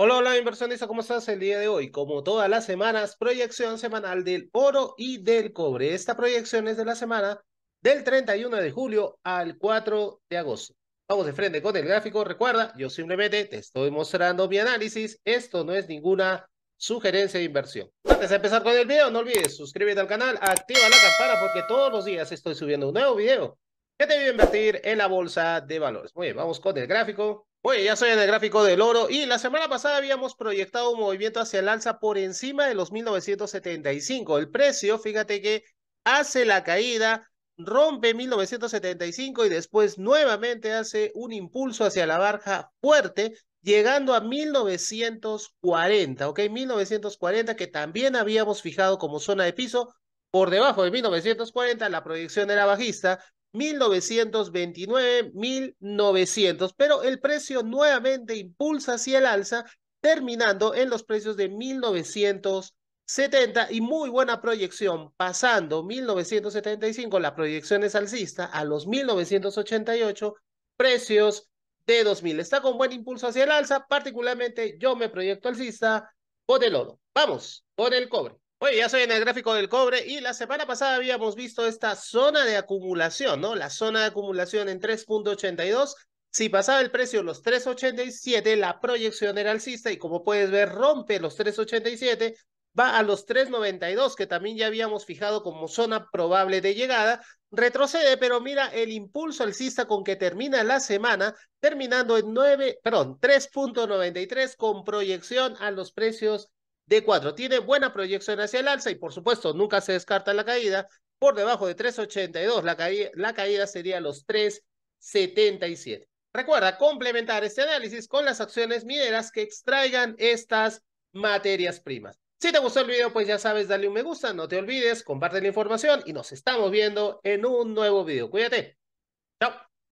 Hola, hola, inversionista, ¿cómo estás el día de hoy? Como todas las semanas, proyección semanal del oro y del cobre. Esta proyección es de la semana del 31 de julio al 4 de agosto. Vamos de frente con el gráfico. Recuerda, yo simplemente te estoy mostrando mi análisis. Esto no es ninguna sugerencia de inversión. Antes de empezar con el video, no olvides suscríbete al canal, activa la campana porque todos los días estoy subiendo un nuevo video que te voy a invertir en la bolsa de valores. Muy bien, vamos con el gráfico. Oye, ya soy en el gráfico del oro y la semana pasada habíamos proyectado un movimiento hacia el alza por encima de los 1975. El precio, fíjate que hace la caída, rompe 1975 y después nuevamente hace un impulso hacia la barja fuerte, llegando a 1940, ¿ok? 1940 que también habíamos fijado como zona de piso. Por debajo de 1940 la proyección era bajista 1929, 1900, pero el precio nuevamente impulsa hacia el alza, terminando en los precios de 1970 y muy buena proyección, pasando 1975, la proyección es alcista, a los 1988, precios de 2000. Está con buen impulso hacia el alza, particularmente yo me proyecto alcista por el oro. Vamos, por el cobre. Oye, ya soy en el gráfico del cobre y la semana pasada habíamos visto esta zona de acumulación, ¿no? La zona de acumulación en 3.82. Si pasaba el precio los 3.87, la proyección era alcista y como puedes ver rompe los 3.87, va a los 3.92 que también ya habíamos fijado como zona probable de llegada, retrocede, pero mira el impulso alcista con que termina la semana, terminando en 9, perdón, 3.93 con proyección a los precios D4 tiene buena proyección hacia el alza y por supuesto nunca se descarta la caída. Por debajo de 3.82 la, caída, la caída sería los 3.77. Recuerda complementar este análisis con las acciones mineras que extraigan estas materias primas. Si te gustó el video, pues ya sabes, dale un me gusta, no te olvides, comparte la información y nos estamos viendo en un nuevo video. Cuídate. Chao.